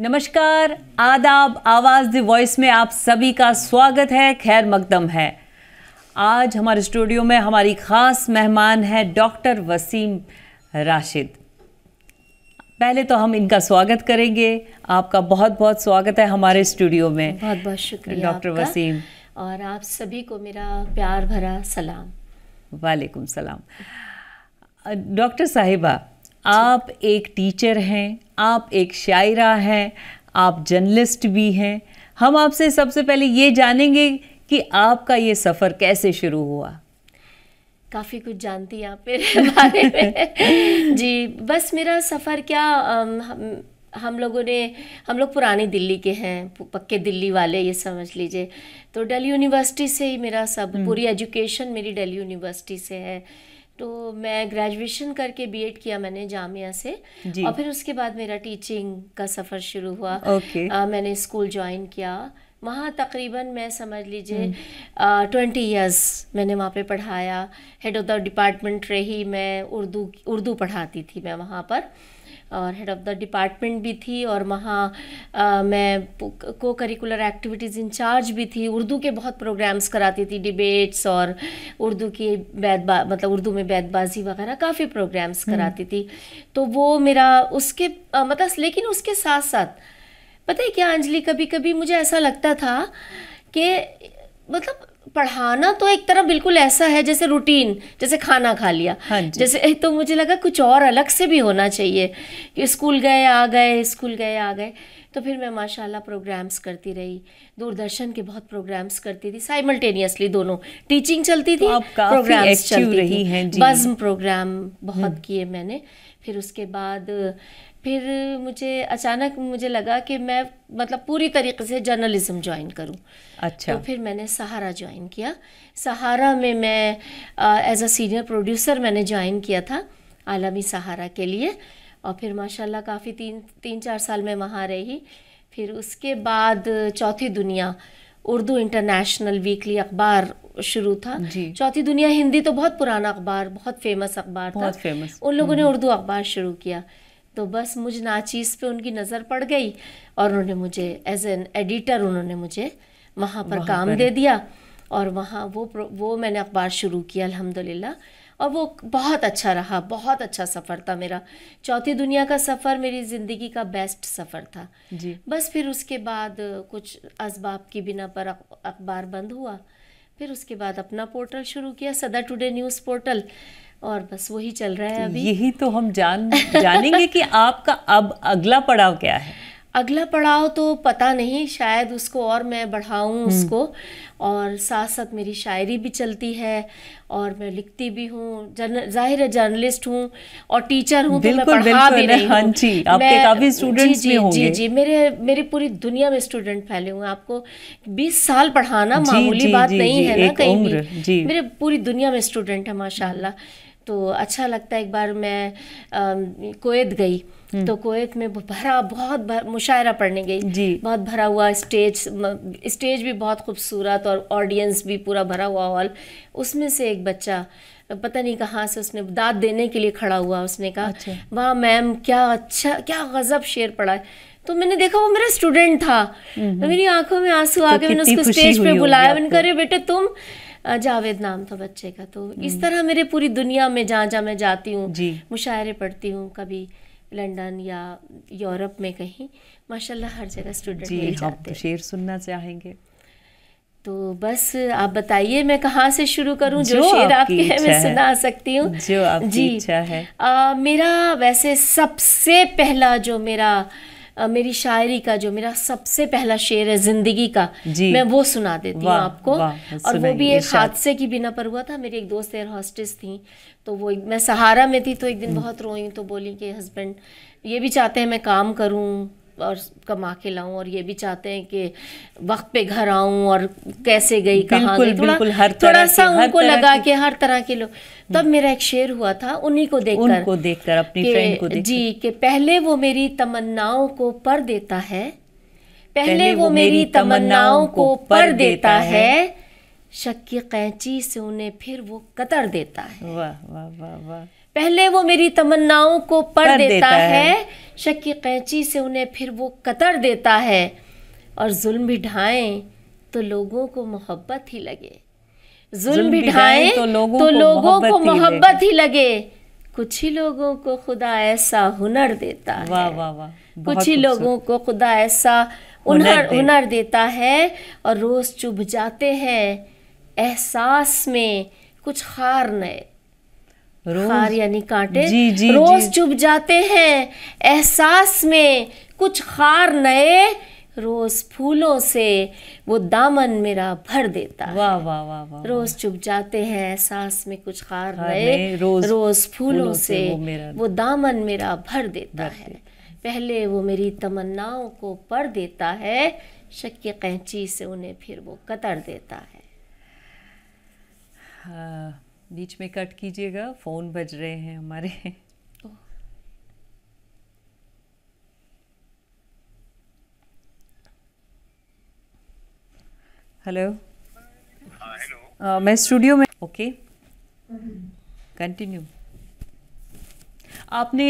नमस्कार आदाब आवाज़ द वॉइस में आप सभी का स्वागत है खैर मकदम है आज हमारे स्टूडियो में हमारी ख़ास मेहमान है डॉक्टर वसीम राशिद पहले तो हम इनका स्वागत करेंगे आपका बहुत बहुत स्वागत है हमारे स्टूडियो में बहुत बहुत शुक्रिया डॉक्टर वसीम और आप सभी को मेरा प्यार भरा सलाम वालेकुम सलाम डॉक्टर साहिबा आप एक टीचर हैं आप एक शायरा हैं आप जर्नलिस्ट भी हैं हम आपसे सबसे पहले ये जानेंगे कि आपका ये सफ़र कैसे शुरू हुआ काफ़ी कुछ जानती हैं आप मेरे बारे में जी बस मेरा सफ़र क्या हम, हम लोगों ने हम लोग पुरानी दिल्ली के हैं पक्के दिल्ली वाले ये समझ लीजिए तो दिल्ली यूनिवर्सिटी से ही मेरा सब हम्म। पूरी एजुकेशन मेरी दिल्ली यूनिवर्सिटी से है तो मैं ग्रेजुएशन करके बीएड किया मैंने जामिया से और फिर उसके बाद मेरा टीचिंग का सफ़र शुरू हुआ okay. आ, मैंने स्कूल ज्वाइन किया वहाँ तकरीबन मैं समझ लीजिए ट्वेंटी हम्म। इयर्स मैंने वहाँ पे पढ़ाया हेड ऑफ़ द डिपार्टमेंट रही मैं उर्दू उर्दू पढ़ाती थी मैं वहाँ पर और हेड ऑफ़ द डिपार्टमेंट भी थी और वहाँ मैं को करिकुलर एक्टिविटीज़ इंचार्ज भी थी उर्दू के बहुत प्रोग्राम्स कराती थी डिबेट्स और उर्दू की बैद मतलब उर्दू में बैदबाजी वगैरह काफ़ी प्रोग्राम्स हम्म। कराती थी तो वो मेरा उसके मतलब लेकिन उसके साथ साथ पता है क्या अंजलि कभी कभी मुझे ऐसा लगता था कि मतलब पढ़ाना तो एक तरह बिल्कुल ऐसा है जैसे रूटीन जैसे खाना खा लिया हाँ जैसे तो मुझे लगा कुछ और अलग से भी होना चाहिए कि स्कूल गए आ गए स्कूल गए आ गए तो फिर मैं माशाल्लाह प्रोग्राम्स करती रही दूरदर्शन के बहुत प्रोग्राम्स करती थी साइमल्टेनियसली दोनों टीचिंग तो चलती थी प्रोग्राम्स चलती रही थी बज्म प्रोग्राम बहुत हम्म। किए मैंने फिर उसके बाद फिर मुझे अचानक मुझे लगा कि मैं मतलब पूरी तरीके से जर्नलिज्म ज्वाइन करूं अच्छा तो फिर मैंने सहारा ज्वाइन किया सहारा में मैं एज अ सीनियर प्रोड्यूसर मैंने ज्वाइन किया था आलमी सहारा के लिए और फिर माशाल्लाह काफ़ी तीन तीन चार साल में वहाँ रही फिर उसके बाद चौथी दुनिया उर्दू इंटरनेशनल वीकली अखबार शुरू था चौथी दुनिया हिंदी तो बहुत पुराना अखबार बहुत फेमस अखबार था फेमस उन लोगों ने हम्म। उर्दू अखबार शुरू किया तो बस मुझे नाचीज़ पे उनकी नज़र पड़ गई और उन्होंने मुझे एज एन एडिटर उन्होंने मुझे वहाँ पर वहाँ काम पर। दे दिया और वहाँ वो वो मैंने अखबार शुरू किया अलहमदिल्ला और वो बहुत अच्छा रहा बहुत अच्छा सफ़र था मेरा चौथी दुनिया का सफ़र मेरी ज़िंदगी का बेस्ट सफ़र था जी बस फिर उसके बाद कुछ इसबाब की बिना पर अखबार बंद हुआ फिर उसके बाद अपना पोर्टल शुरू किया सदा टुडे न्यूज़ पोर्टल और बस वही चल रहा है तो अभी यही तो हम जान जानेंगे कि आपका अब अगला पड़ाव क्या है अगला पड़ाव तो पता नहीं शायद उसको और मैं बढ़ाऊँ हम्म। उसको और साथ साथ मेरी शायरी भी चलती है और मैं लिखती भी हूँ जाहिर है जर्नलिस्ट हूँ और टीचर हूँ तो मैं पढ़ा भी रही हाँ जी जी, जी जी मेरे पूरी दुनिया में स्टूडेंट फैले हुए हैं आपको 20 साल पढ़ाना मामूली बात नहीं है ना कहीं भी मेरे पूरी दुनिया में स्टूडेंट है माशाल्लाह तो अच्छा लगता है एक बार मैं कोत गई हम्म। तो कोत में भरा बहुत भर, मुशायरा पढ़ने गई जी बहुत भरा हुआ स्टेज स्टेज भी बहुत खूबसूरत और ऑडियंस भी पूरा भरा हुआ हॉल उसमें से एक बच्चा पता नहीं कहाँ से उसने दाद देने के लिए खड़ा हुआ उसने कहा अच्छा। वाह मैम क्या अच्छा क्या गज़ब शेर पढ़ा है तो मैंने देखा वो मेरा स्टूडेंट था हम्म, हम्म। मेरी आंखों में आंसू तो आके मैंने उसको स्टेज पे बुलाया मैंने कहा बेटे तुम जावेद नाम था बच्चे का तो इस हम्म। तरह मेरे पूरी दुनिया में जहाँ जहाँ मैं जाती हूँ मुशायरे पढ़ती हूँ कभी लंदन या यूरोप में कहीं माशाल्लाह हर जगह स्टूडेंट जी जाते हैं शेर सुनना चाहेंगे तो बस आप बताइए मैं कहाँ से शुरू करूँ जो, जो शेर आपके है मैं सुना सकती हूँ जी इच्छा है आ, मेरा वैसे सबसे पहला जो मेरा मेरी शायरी का जो मेरा सबसे पहला शेर है जिंदगी का मैं वो सुना देती हूँ आपको और वो भी एक हादसे की बिना पर हुआ था मेरी एक दोस्त एयर हॉस्टेस थी तो वो मैं सहारा में थी तो एक दिन हम्म। बहुत रोई तो बोली कि हस्बैंड ये भी चाहते हैं मैं काम करूँ और कमा के लाऊं और ये भी चाहते हैं कि वक्त पे घर आऊं और कैसे गई कहाँ गई थोड़ा हर थोड़ा सा हर उनको लगा के हर तरह के लोग तब हम्म। मेरा एक शेर हुआ था उन्हीं को देखकर उनको देखकर अपनी फ्रेंड को देखकर जी के पहले वो मेरी तमन्नाओं को पर देता है पहले वो मेरी तमन्नाओं को पर देता है शक की कैंची से उन्हें फिर वो कतर देता है वाह वाह वाह वाह पहले वो मेरी तमन्नाओं को पर, पर देता, देता है, है शक की कैंची से उन्हें फिर वो कतर देता है और जुल्म भी ढाएँ तो लोगों को मोहब्बत ही लगे जुल्म भी ढाएँ तो लोगों तो को मोहब्बत ही, लगे कुछ ही लोगों को खुदा ऐसा हुनर देता है वाह वाह वाह कुछ ही लोगों को खुदा ऐसा हुनर हुनर देता है और रोज़ चुभ जाते हैं एहसास में कुछ हार नए खार यानी कांटे जी, जी, रोज चुभ जाते हैं एहसास में कुछ खार नए रोज फूलों से वो दामन मेरा भर देता वाह वाह वाह वाह रोज चुप जाते हैं एहसास में कुछ खार रहे रोज रोज फूलों, फूलों से वो, मेरा वो दामन मेरा भर देता है पहले वो मेरी तमन्नाओं को पढ़ देता है शक्य कैंची से उन्हें फिर वो कतर देता है हाँ। बीच में कट कीजिएगा फ़ोन बज रहे हैं हमारे हेलो हाँ, हेलो मैं स्टूडियो में ओके कंटिन्यू आपने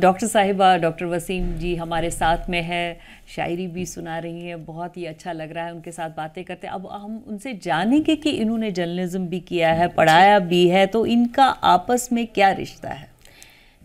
डॉक्टर साहिबा डॉक्टर वसीम जी हमारे साथ में है शायरी भी सुना रही हैं बहुत ही अच्छा लग रहा है उनके साथ बातें करते अब हम उनसे जानेंगे कि इन्होंने जर्नलिज्म भी किया है पढ़ाया भी है तो इनका आपस में क्या रिश्ता है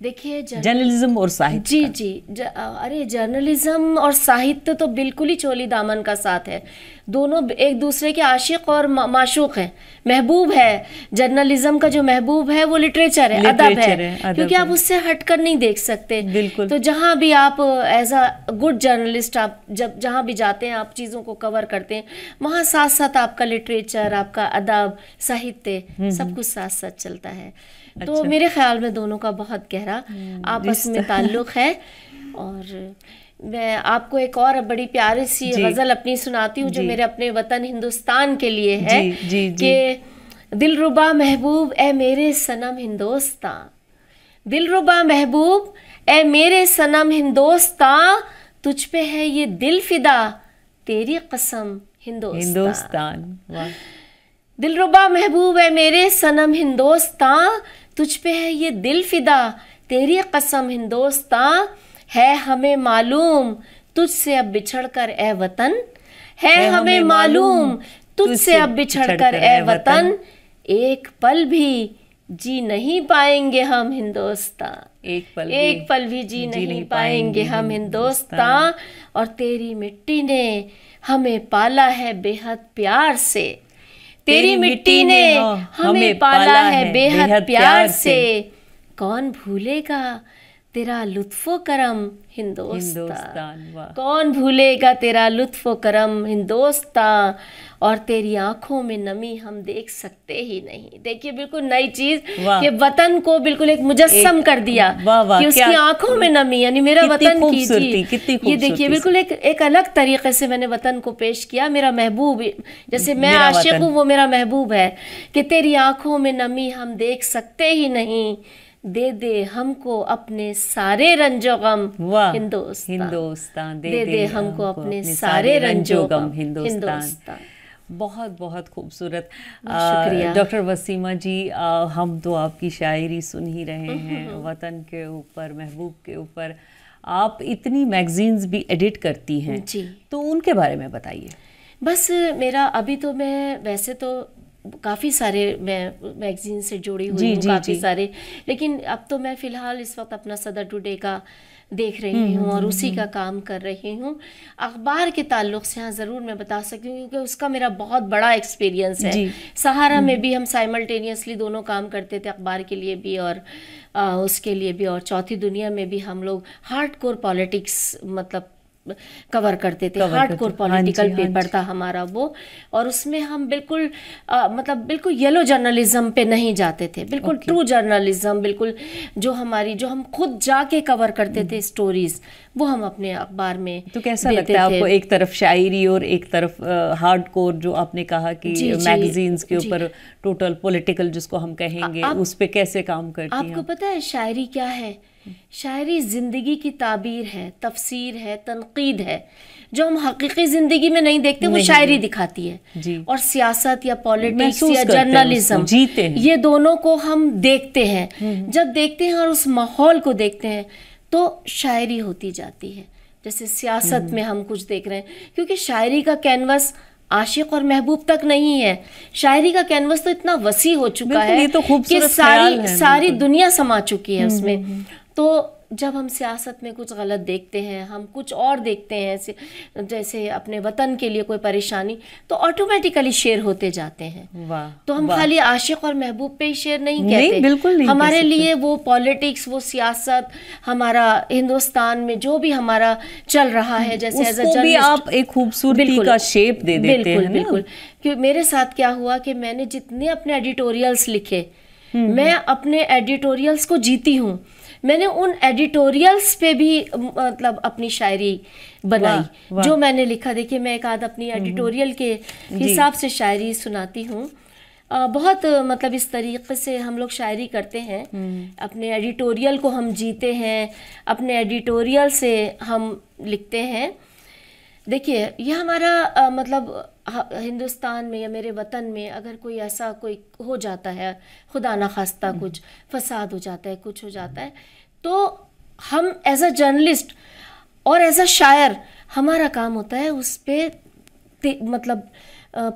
देखिए जर्नलिज्म और साहित्य जी जी ज, अरे जर्नलिज्म और साहित्य तो बिल्कुल ही चोली दामन का साथ है दोनों एक दूसरे के आशिक और माशूक हैं महबूब है जर्नलिज्म का जो महबूब है वो लिटरेचर है अदब है, है क्योंकि आप उससे हटकर नहीं देख सकते बिल्कुल तो जहाँ भी आप एज अ गुड जर्नलिस्ट आप जब जहाँ भी जाते हैं आप चीज़ों को कवर करते हैं वहाँ साथ साथ आपका लिटरेचर आपका अदब साहित्य हम्म, सब हम्म। कुछ साथ साथ चलता है तो अच्छा। मेरे ख्याल में दोनों का बहुत गहरा हम्म, आपस में ताल्लुक है और मैं आपको एक और बड़ी प्यारी सी गजल अपनी सुनाती हूँ जो मेरे अपने वतन हिंदुस्तान के लिए है कि दिल रुबा महबूब ए मेरे सनम दिल रुबा महबूब ए मेरे सनम हिंदोस्तान तुझ पे है ये दिल फिदा तेरी कसम हिंदोस्तान हिंदोस्तान रुबा महबूब ए मेरे सनम हिंदोस्तान तुझ पे है ये दिल फिदा तेरी कसम हिंदोस्तान है हमें मालूम तुझसे अब बिछड़ कर ए वतन है, हमें मालूम तुझसे अब बिछड़ कर ए वतन एक पल भी जी नहीं पाएंगे हम हिंदोस्तान एक पल एक भी, पल भी जी, जी नहीं, नहीं पाएंगे हम हिंदोस्तान और तेरी मिट्टी ने हमें पाला है बेहद प्यार से तेरी मिट्टी ने हमें पाला है बेहद प्यार से कौन भूलेगा तेरा लुत्फो करम हिंदोस्तान कौन भूलेगा तेरा लुत्फो करम हिंदोस्तान और तेरी आंखों में नमी हम देख सकते ही नहीं देखिए बिल्कुल नई चीज ये वतन को बिल्कुल एक मुजस्सम कर दिया वा, वा, कि उसकी आंखों में नमी यानी मेरा वतन की ये देखिए बिल्कुल एक एक अलग तरीके से मैंने वतन को पेश किया मेरा महबूब जैसे मैं आशिक हूँ वो मेरा महबूब है कि तेरी आंखों में नमी हम देख सकते ही नहीं दे दे हमको अपने सारे रंजो गम हिंदोस्तान हिंदोस्तान दे, दे दे हमको हम अपने सारे रंजो गम हिंदोस्तान बहुत बहुत खूबसूरत डॉक्टर वसीमा जी आ, हम तो आपकी शायरी सुन ही रहे हम्म, हैं हम्म, हम्म। वतन के ऊपर महबूब के ऊपर आप इतनी मैगजीन्स भी एडिट करती हैं जी तो उनके बारे में बताइए बस मेरा अभी तो मैं वैसे तो काफ़ी सारे मैं मैगजीन से जुड़ी हुई हूँ काफ़ी सारे लेकिन अब तो मैं फ़िलहाल इस वक्त अपना सदर टुडे का देख रही हम्म, हूँ और हम्म, उसी हम्म। का काम कर रही हूँ अखबार के ताल्लुक से हाँ ज़रूर मैं बता सकती हूँ क्योंकि उसका मेरा बहुत बड़ा एक्सपीरियंस है सहारा में भी हम साइमल्टेनियसली दोनों काम करते थे अखबार के लिए भी और आ, उसके लिए भी और चौथी दुनिया में भी हम लोग हार्ड कोर पॉलिटिक्स मतलब कवर करते थे हार्ड कोर पॉलिटिकल पेपर था हमारा वो और उसमें हम बिल्कुल आ, मतलब बिल्कुल येलो जर्नलिज्म पे नहीं जाते थे बिल्कुल ट्रू जर्नलिज्म बिल्कुल जो हमारी जो हम खुद जाके कवर करते थे स्टोरीज़ हम्म। वो हम अपने अखबार में तो कैसा लगता है आपको एक तरफ शायरी और एक तरफ हार्ड कोर जो आपने कहा कि मैगजीन्स के ऊपर टोटल पॉलिटिकल जिसको हम कहेंगे आ, आप, उस पर कैसे काम करती आपको पता है शायरी क्या है शायरी ज़िंदगी की ताबीर है तफसीर है तनकीद है जो हम हकीकी ज़िंदगी में नहीं देखते नहीं, वो शायरी दिखाती है और सियासत या पॉलिटिक्स या जर्नलिज्म जीते ये दोनों को हम देखते हैं हम्म। जब देखते हैं और उस माहौल को देखते हैं तो शायरी होती जाती है जैसे सियासत हम्म। में हम कुछ देख रहे हैं क्योंकि शायरी का कैनवस आशिक और महबूब तक नहीं है शायरी का कैनवस तो इतना वसी हो चुका है तो कि सारी सारी दुनिया समा चुकी है हम्म, उसमें हम्म, तो जब हम सियासत में कुछ गलत देखते हैं हम कुछ और देखते हैं जैसे अपने वतन के लिए कोई परेशानी तो ऑटोमेटिकली शेयर होते जाते हैं तो हम खाली आशिक और महबूब पे ही शेयर नहीं कहते बिल्कुल नहीं हमारे लिए वो पॉलिटिक्स वो सियासत हमारा हिंदुस्तान में जो भी हमारा चल रहा है जैसे भी आप एक खूबसूरती का शेप दे देते बिल्कुल, बिल्कुल क्योंकि मेरे साथ क्या हुआ कि मैंने जितने अपने एडिटोरियल्स लिखे हम्म, मैं हम्म। अपने एडिटोरियल्स को जीती हूँ मैंने उन एडिटोरियल्स पे भी मतलब अपनी शायरी बनाई वा, वा। जो मैंने लिखा देखिए मैं एक आध अपनी एडिटोरियल हम्म, हम्म। के हिसाब से शायरी सुनाती हूँ बहुत मतलब इस तरीके से हम लोग शायरी करते हैं हम्म। अपने एडिटोरियल को हम जीते हैं अपने एडिटोरियल से हम लिखते हैं देखिए यह हमारा आ, मतलब हिंदुस्तान में या मेरे वतन में अगर कोई ऐसा कोई हो जाता है खुदा ना खास्ता हम्म। कुछ फसाद हो जाता है कुछ हो जाता है तो हम एज अ जर्नलिस्ट और एज अ शायर हमारा काम होता है उस पर मतलब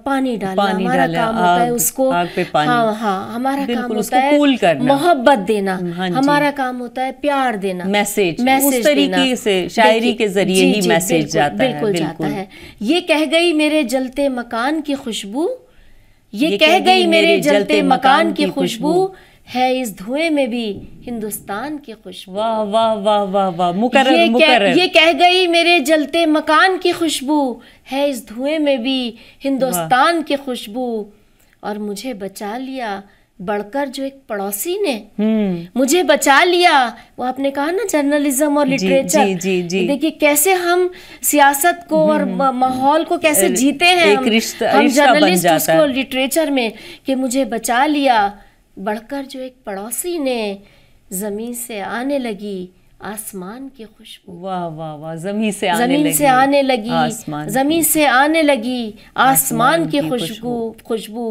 पानी डालना पानी हमारा डालना, काम होता है उसको आग पे पानी हाँ हाँ हमारा काम होता है कूल करना मोहब्बत देना हाँ हमारा काम होता है प्यार देना मैसेज मैसेज उस तरीके से शायरी के जरिए ही मैसेज जाता है बिल्कुल जाता है ये कह गई मेरे जलते मकान की खुशबू ये कह गई मेरे जलते मकान की खुशबू है इस धुएं में भी हिंदुस्तान की खुशबू वाह वाह वाह वाह वाह मुकर ये कह, ये कह गई मेरे जलते मकान की खुशबू है इस धुएं में भी हिंदुस्तान की खुशबू और मुझे बचा लिया बढ़कर जो एक पड़ोसी ने हम्म। मुझे बचा लिया वो आपने कहा ना जर्नलिज्म और लिटरेचर जी, जी, जी. देखिए कैसे हम सियासत को हम्म। और माहौल को कैसे जीते हैं एक हम, हम जर्नलिस्ट उसको लिटरेचर में कि मुझे बचा लिया बढ़कर जो एक पड़ोसी ने ज़मीन से आने लगी आसमान की खुशबू वाह वाह वाह जमीन से आने जमीन से आने लगी जमीन से आने लगी आसमान की खुशबू खुशबू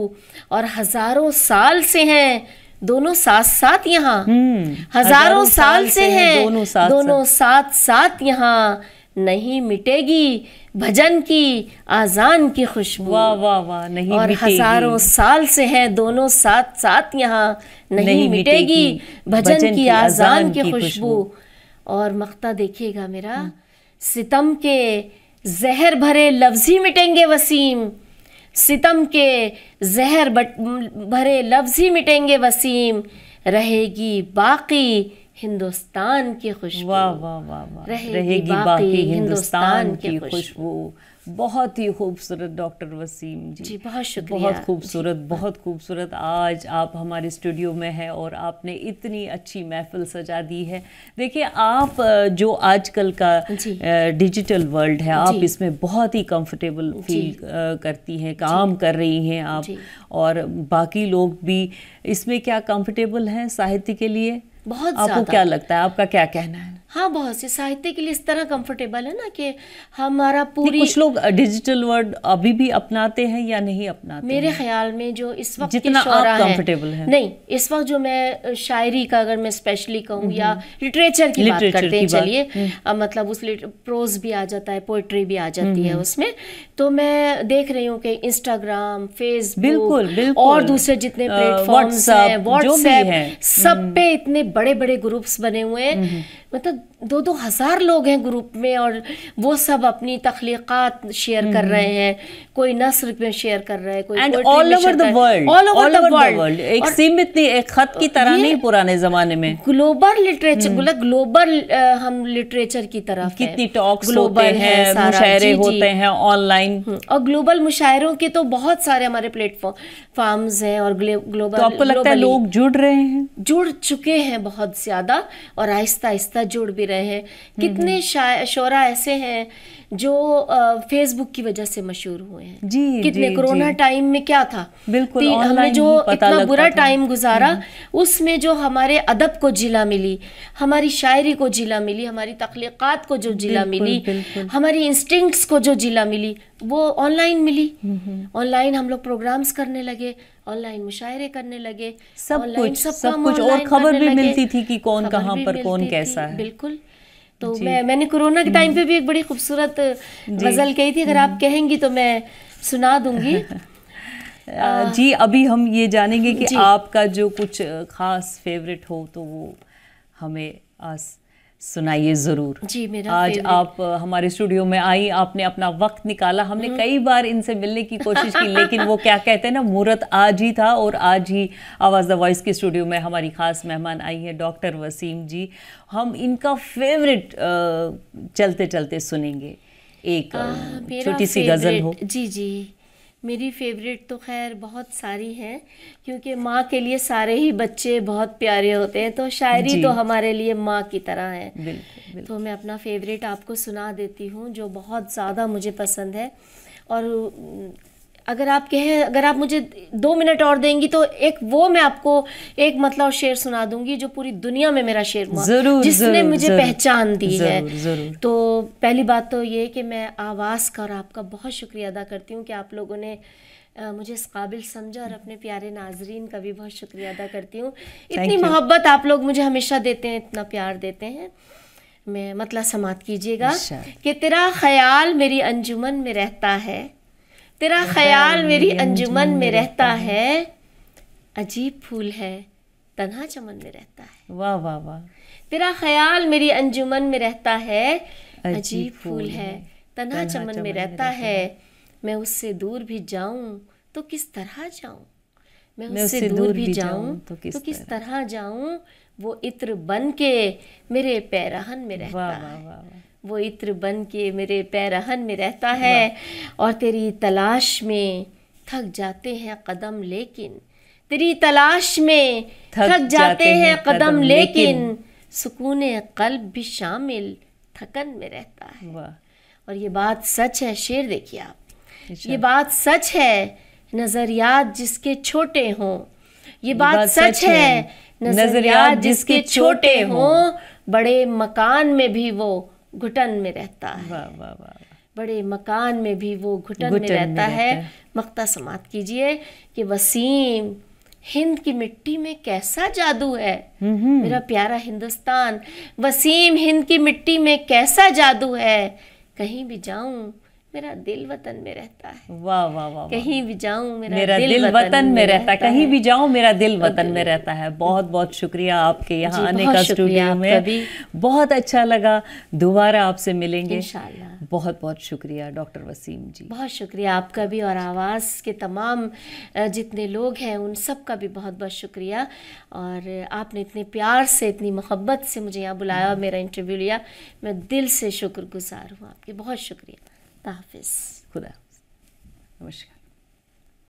और हजारों साल से हैं दोनों साथ साथ यहाँ हम्म, हजारों साल से हैं दोनों साथ साथ यहाँ नहीं मिटेगी भजन की आजान की खुशबू वाह वाह वाह नहीं और हजारों साल से हैं दोनों साथ साथ यहाँ नहीं, नहीं मिटेगी, भजन, भजन की आजान की खुशबू और मख्ता देखिएगा मेरा हाँ। सितम के जहर भरे लफ्ज ही मिटेंगे वसीम सितम के जहर भरे लफ्ज ही मिटेंगे वसीम रहेगी बाकी हिंदुस्तान की खुशबू वाह वाह वाह रहेगी, रहे बाकी, बाकी हिंदुस्तान की खुशबू बहुत ही खूबसूरत डॉक्टर वसीम जी जी बहुत शुक्रिया बहुत खूबसूरत बहुत खूबसूरत आज आप हमारे स्टूडियो में हैं और आपने इतनी अच्छी महफिल सजा दी है देखिए आप जो आजकल का डिजिटल वर्ल्ड है आप इसमें बहुत ही कंफर्टेबल फील करती हैं काम कर रही हैं आप और बाकी लोग भी इसमें क्या कंफर्टेबल हैं साहित्य के लिए बहुत आपको क्या लगता है आपका क्या कहना है हाँ बहुत से साहित्य के लिए इस तरह कंफर्टेबल है ना कि हमारा पूरी कुछ लोग डिजिटल वर्ड अभी भी अपनाते हैं या नहीं अपनाते मेरे हैं? ख्याल में जो इस वक्त जितना आप कंफर्टेबल है, है नहीं इस वक्त जो मैं शायरी का अगर मैं स्पेशली कहूँ हम्म, या लिटरेचर हम्म। की लिटरेचर बात करते हैं चलिए हम्म। मतलब उस प्रोज भी आ जाता है पोइट्री भी आ जाती है उसमें तो मैं देख रही हूँ कि इंस्टाग्राम फेसबुक बिल्कुल और दूसरे जितने प्लेटफॉर्म्स हैं व्हाट्सएप सब पे इतने बड़े बड़े ग्रुप्स बने हुए हैं また दो दो हज़ार लोग हैं ग्रुप में और वो सब अपनी तख्लीक़ात शेयर कर हम्म। रहे हैं कोई सिर्फ में शेयर कर रहा है कोई and all over the world all over the world एक सीमित नहीं एक ख़त की तरह नहीं पुराने ज़माने में ग्लोबल लिटरेचर हम्म। बोला ग्लोबल हम लिटरेचर की तरफ कितनी टॉक्स ग्लोबल है मुशायरे होते हैं ऑनलाइन हम्म, और ग्लोबल मुशायरों के तो बहुत सारे हमारे प्लेटफॉर्म फार्म्स हैं और ग्लोबल तो आपको लगता है लोग जुड़ रहे हैं जुड़ चुके हैं बहुत ज़्यादा और आहिस्ता आहिस्ता जुड़ भी रहे हैं कितने हम्म, हम्म। शोरा ऐसे हैं जो फेसबुक की वजह से मशहूर हुए हैं जी कितने कोरोना टाइम में क्या था बिल्कुल हमने जो इतना बुरा टाइम गुजारा हम्म। उसमें जो हमारे अदब को जिला मिली हमारी शायरी को जिला मिली हमारी तख्लीक़ात को जो जिला मिली हमारी इंस्टिंग को जो जिला मिली वो ऑनलाइन मिली ऑनलाइन हम्म, हम्म। हम लोग प्रोग्राम्स करने लगे ऑनलाइन मुशायरे करने लगे सब कुछ सब कुछ और खबर भी मिलती थी कि कौन कहाँ पर कौन कैसा है बिल्कुल तो मैं मैंने कोरोना के टाइम हम्म। पे भी एक बड़ी खूबसूरत गज़ल कही थी अगर आप कहेंगी तो मैं सुना दूंगी आ, जी अभी हम ये जानेंगे कि आपका जो कुछ ख़ास फेवरेट हो तो वो हमें आस सुनाइए ज़रूर जी मेरा आज आप हमारे स्टूडियो में आई आपने अपना वक्त निकाला हमने हम्म। कई बार इनसे मिलने की कोशिश की लेकिन वो क्या कहते हैं ना मुहूर्त आज ही था और आज ही आवाज़ द वॉइस के स्टूडियो में हमारी ख़ास मेहमान आई है डॉक्टर वसीम जी हम इनका फेवरेट चलते चलते सुनेंगे एक छोटी सी गज़ल हो जी जी मेरी फेवरेट तो खैर बहुत सारी हैं क्योंकि माँ के लिए सारे ही बच्चे बहुत प्यारे होते हैं तो शायरी तो हमारे लिए माँ की तरह है तो मैं अपना फेवरेट आपको सुना देती हूँ जो बहुत ज़्यादा मुझे पसंद है और अगर आप कहें अगर आप मुझे दो मिनट और देंगी तो एक वो मैं आपको एक मतलब शेर सुना दूंगी जो पूरी दुनिया में मेरा शेर हुआ जरूर, जिसने जरूर, मुझे जरूर, पहचान दी जरूर, है जरूर। तो पहली बात तो ये कि मैं आवाज़ का और आपका बहुत शुक्रिया अदा करती हूँ कि आप लोगों ने मुझे इस काबिल समझा और अपने प्यारे नाजरीन का भी बहुत शुक्रिया अदा करती हूँ इतनी मोहब्बत आप लोग मुझे हमेशा देते हैं इतना प्यार देते हैं मैं मतलब समाप्त कीजिएगा कि तेरा ख्याल मेरी अंजुमन में रहता है तेरा ख्याल मेरी अंजुमन में रहता है अजीब फूल है तनहा चमन में रहता है वाह वाह वाह तेरा ख्याल मेरी अंजुमन में रहता है अजीब फूल है तनहा चमन में रहता है मैं उससे दूर भी जाऊं तो किस तरह जाऊं मैं उससे दूर भी जाऊं तो, तो किस तरह जाऊं वो इत्र बन के मेरे पैरहन में रहता है वो इत्र बन के मेरे पैरहन में रहता है और तेरी तलाश में थक जाते हैं कदम लेकिन तेरी तलाश में थक, थक जाते हैं कदम लेकिन सुकून कल्ब भी शामिल थकन में रहता है और ये बात सच है शेर देखिए आप ये अच्छा। बात सच है नज़रियात जिसके छोटे हों ये बात, बात सच है नज़रियात जिसके छोटे हों बड़े मकान में भी वो घुटन में रहता है वाँ वाँ वाँ। बड़े मकान में भी वो घुटन में रहता, में रहता है, मक्ता समाप्त कीजिए कि वसीम हिंद की मिट्टी में कैसा जादू है हम्म, हम्म। मेरा प्यारा हिंदुस्तान वसीम हिंद की मिट्टी में कैसा जादू है कहीं भी जाऊं मेरा दिल वतन में रहता है वाह वाह वाह कहीं भी जाऊं मेरा, मेरा दिल, दिल वतन, वतन में रहता है कहीं भी जाऊं मेरा दिल वतन में रहता है बहुत बहुत शुक्रिया आपके यहाँ आने का स्टूडियो में बहुत अच्छा लगा दोबारा आपसे मिलेंगे बहुत बहुत शुक्रिया डॉक्टर वसीम जी बहुत शुक्रिया आपका भी और आवाज़ के तमाम जितने लोग हैं उन सब का भी बहुत बहुत शुक्रिया और आपने इतने प्यार से इतनी मोहब्बत से मुझे यहाँ बुलाया और मेरा इंटरव्यू लिया मैं दिल से शुक्रगुजार हूँ आपके बहुत शुक्रिया Tá, fiz. Cuidado. Vamos chegar.